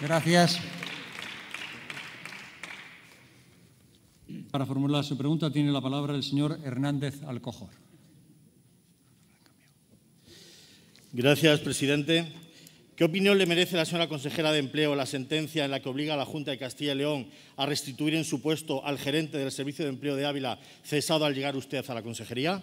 Gracias. Para formular su pregunta tiene la palabra el señor Hernández Alcojor. Gracias, presidente. ¿Qué opinión le merece la señora consejera de Empleo la sentencia en la que obliga a la Junta de Castilla y León a restituir en su puesto al gerente del Servicio de Empleo de Ávila, cesado al llegar usted a la consejería?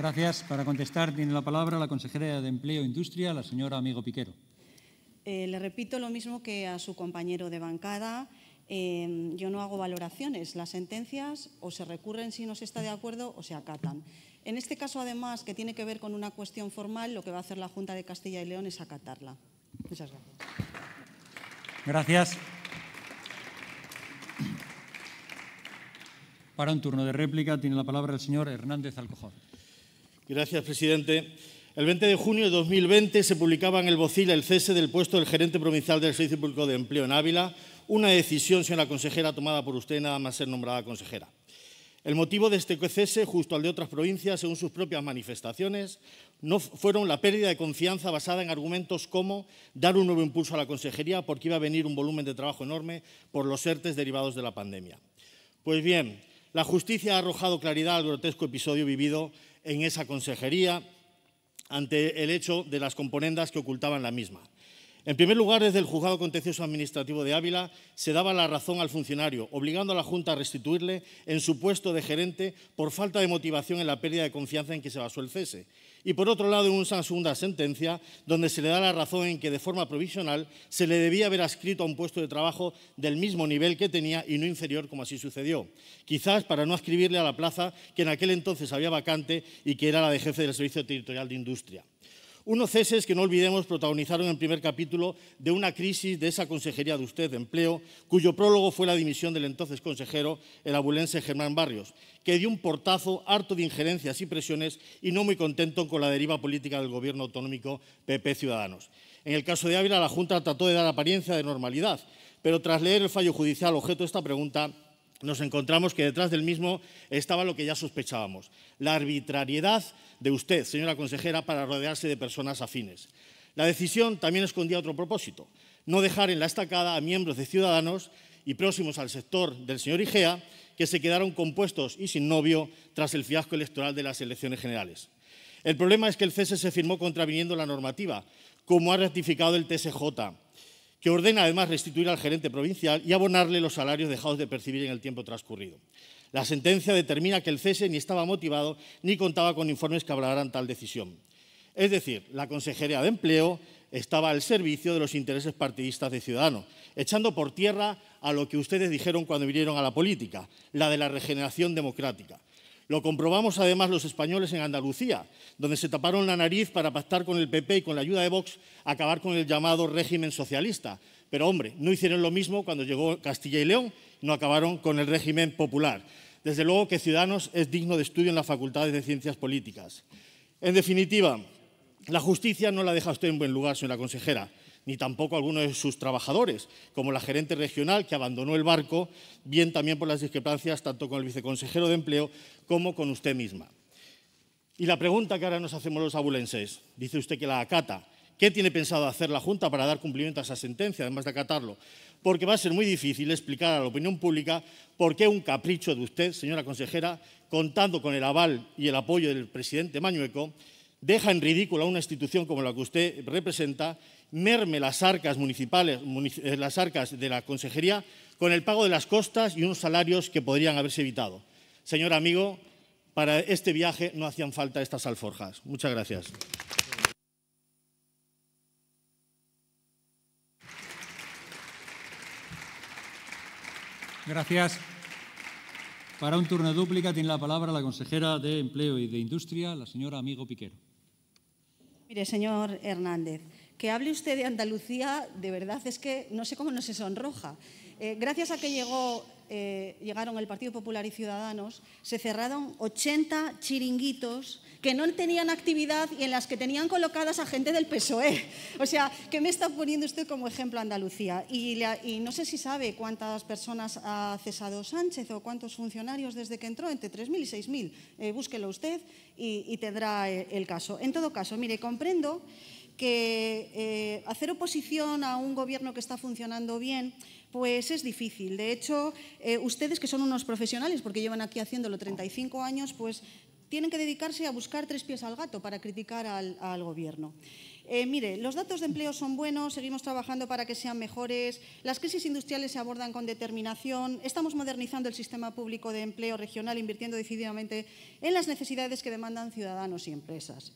Gracias. Para contestar tiene la palabra la consejera de Empleo e Industria, la señora Amigo Piquero. Eh, le repito lo mismo que a su compañero de bancada. Em, yo no hago valoraciones. Las sentencias o se recurren si no se está de acuerdo o se acatan. En este caso, además, que tiene que ver con una cuestión formal, lo que va a hacer la Junta de Castilla y León es acatarla. Muchas gracias. Gracias. Para un turno de réplica tiene la palabra el señor Hernández Alcojón. Gracias, presidente. El 20 de junio de 2020 se publicaba en el Bocil el cese del puesto del gerente provincial del Servicio Público de Empleo en Ávila, una decisión, señora consejera, tomada por usted nada más ser nombrada consejera. El motivo de este cese, justo al de otras provincias, según sus propias manifestaciones, no fueron la pérdida de confianza basada en argumentos como dar un nuevo impulso a la consejería porque iba a venir un volumen de trabajo enorme por los ERTES derivados de la pandemia. Pues bien, la justicia ha arrojado claridad al grotesco episodio vivido en esa consejería ante el hecho de las componendas que ocultaban la misma. En primer lugar, desde el Juzgado Contencioso Administrativo de Ávila se daba la razón al funcionario, obligando a la Junta a restituirle en su puesto de gerente por falta de motivación en la pérdida de confianza en que se basó el cese. Y por otro lado, en una segunda sentencia donde se le da la razón en que de forma provisional se le debía haber adscrito a un puesto de trabajo del mismo nivel que tenía y no inferior como así sucedió. Quizás para no adscribirle a la plaza que en aquel entonces había vacante y que era la de jefe del Servicio Territorial de Industria. Unos ceses que no olvidemos protagonizaron el primer capítulo de una crisis de esa consejería de usted de empleo, cuyo prólogo fue la dimisión del entonces consejero, el abulense Germán Barrios, que dio un portazo harto de injerencias y presiones y no muy contento con la deriva política del gobierno autonómico PP Ciudadanos. En el caso de Ávila, la Junta trató de dar apariencia de normalidad, pero tras leer el fallo judicial objeto de esta pregunta, nos encontramos que detrás del mismo estaba lo que ya sospechábamos, la arbitrariedad de usted, señora consejera, para rodearse de personas afines. La decisión también escondía otro propósito, no dejar en la estacada a miembros de Ciudadanos y próximos al sector del señor Igea, que se quedaron compuestos y sin novio tras el fiasco electoral de las elecciones generales. El problema es que el cese se firmó contraviniendo la normativa, como ha ratificado el TSJ, que ordena además restituir al gerente provincial y abonarle los salarios dejados de percibir en el tiempo transcurrido. La sentencia determina que el cese ni estaba motivado ni contaba con informes que abraran tal decisión. Es decir, la Consejería de Empleo estaba al servicio de los intereses partidistas de Ciudadanos, echando por tierra a lo que ustedes dijeron cuando vinieron a la política, la de la regeneración democrática. Lo comprobamos además los españoles en Andalucía, donde se taparon la nariz para pactar con el PP y con la ayuda de Vox acabar con el llamado régimen socialista. Pero hombre, no hicieron lo mismo cuando llegó Castilla y León, no acabaron con el régimen popular. Desde luego que Ciudadanos es digno de estudio en las facultades de ciencias políticas. En definitiva, la justicia no la deja usted en buen lugar, señora consejera ni tampoco algunos de sus trabajadores, como la gerente regional que abandonó el barco, bien también por las discrepancias tanto con el viceconsejero de empleo como con usted misma. Y la pregunta que ahora nos hacemos los abulenses, dice usted que la acata. ¿Qué tiene pensado hacer la Junta para dar cumplimiento a esa sentencia, además de acatarlo? Porque va a ser muy difícil explicar a la opinión pública por qué un capricho de usted, señora consejera, contando con el aval y el apoyo del presidente Mañueco, deja en ridículo a una institución como la que usted representa merme las arcas municipales, eh, las arcas de la consejería con el pago de las costas y unos salarios que podrían haberse evitado. Señor amigo, para este viaje no hacían falta estas alforjas. Muchas gracias. Gracias. Para un turno de dúplica tiene la palabra la consejera de Empleo y de Industria, la señora Amigo Piquero. Mire, señor Hernández, que hable usted de Andalucía, de verdad es que no sé cómo no se sonroja. Eh, gracias a que eh, llegaron el Partido Popular y Ciudadanos, se cerraron 80 chiringuitos que no tenían actividad y en las que tenían colocadas a gente del PSOE. O sea, ¿qué me está poniendo usted como ejemplo Andalucía? Y, no sé si sabe cuántas personas ha cesado Sánchez o cuántos funcionarios desde que entró, entre 3.000 y 6.000. Eh, búsquelo usted y, tendrá eh, el caso. En todo caso, mire, comprendo que eh, hacer oposición a un gobierno que está funcionando bien pues es difícil. De hecho, ustedes que son unos profesionales, porque llevan aquí haciéndolo 35 años, pues tienen que dedicarse a buscar tres pies al gato para criticar al, gobierno. Eh, mire, los datos de empleo son buenos, seguimos trabajando para que sean mejores, las crisis industriales se abordan con determinación, estamos modernizando el sistema público de empleo regional, invirtiendo decididamente en las necesidades que demandan ciudadanos y empresas.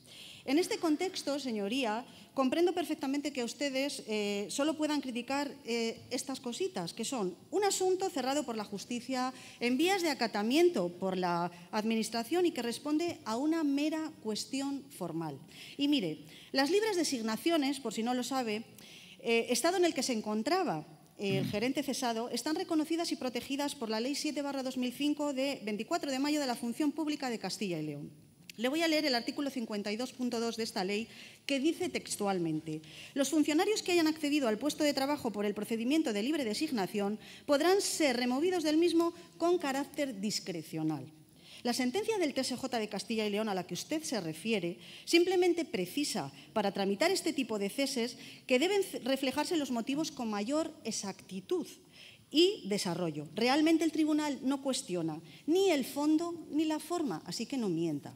En este contexto, señoría, comprendo perfectamente que ustedes eh, solo puedan criticar eh, estas cositas, que son un asunto cerrado por la justicia, en vías de acatamiento por la Administración y que responde a una mera cuestión formal. Y mire, las libres de designaciones, por si no lo sabe, eh, estado en el que se encontraba eh, el mm. gerente cesado, están reconocidas y protegidas por la Ley 7-2005 de 24 de mayo de la Función Pública de Castilla y León. Le voy a leer el artículo 52.2 de esta ley que dice textualmente, los funcionarios que hayan accedido al puesto de trabajo por el procedimiento de libre designación podrán ser removidos del mismo con carácter discrecional. La sentencia del TSJ de Castilla y León a la que usted se refiere simplemente precisa para tramitar este tipo de ceses que deben reflejarse los motivos con mayor exactitud y desarrollo. Realmente el tribunal no cuestiona ni el fondo ni la forma, así que no mienta.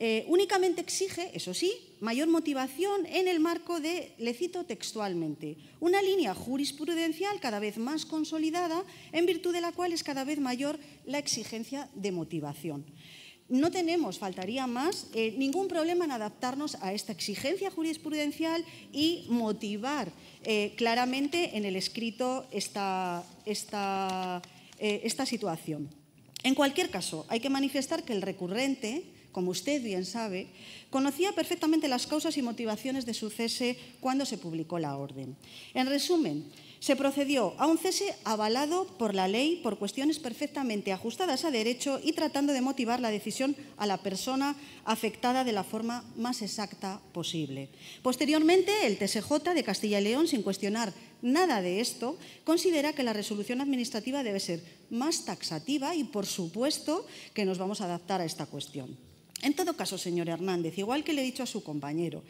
Eh, únicamente exige, eso sí, mayor motivación en el marco de, le cito textualmente, una línea jurisprudencial cada vez más consolidada, en virtud de la cual es cada vez mayor la exigencia de motivación. No tenemos, faltaría más, eh, ningún problema en adaptarnos a esta exigencia jurisprudencial y motivar eh, claramente en el escrito esta situación. En cualquier caso, hay que manifestar que el recurrente como usted bien sabe, conocía perfectamente las causas y motivaciones de su cese cuando se publicó la orden. En resumen, se procedió a un cese avalado por la ley por cuestiones perfectamente ajustadas a derecho y tratando de motivar la decisión a la persona afectada de la forma más exacta posible. Posteriormente, el TSJ de Castilla y León, sin cuestionar nada de esto, considera que la resolución administrativa debe ser más taxativa y, por supuesto, que nos vamos a adaptar a esta cuestión. En todo caso, señor Hernández, igual que le he dicho a su compañero,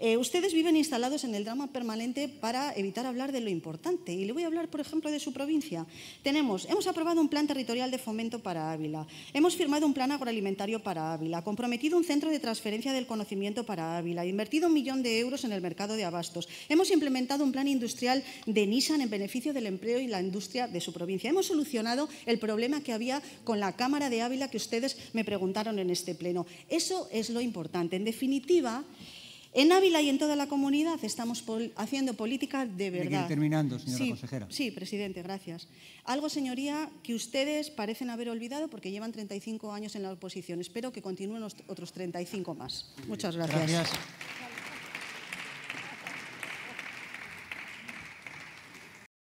eh, ustedes viven instalados en el drama permanente para evitar hablar de lo importante. Y le voy a hablar, por ejemplo, de su provincia. Tenemos, hemos aprobado un plan territorial de fomento para Ávila, hemos firmado un plan agroalimentario para Ávila, comprometido un centro de transferencia del conocimiento para Ávila, invertido un millón de euros en el mercado de abastos, hemos implementado un plan industrial de Nissan en beneficio del empleo y la industria de su provincia. Hemos solucionado el problema que había con la Cámara de Ávila que ustedes me preguntaron en este pleno. Eso es lo importante. En definitiva, en Ávila y en toda la comunidad estamos haciendo política de verdad. terminando, señora consejera. Sí, presidente, gracias. Algo, señoría, que ustedes parecen haber olvidado porque llevan 35 años en la oposición. Espero que continúen otros 35 más. Muchas gracias.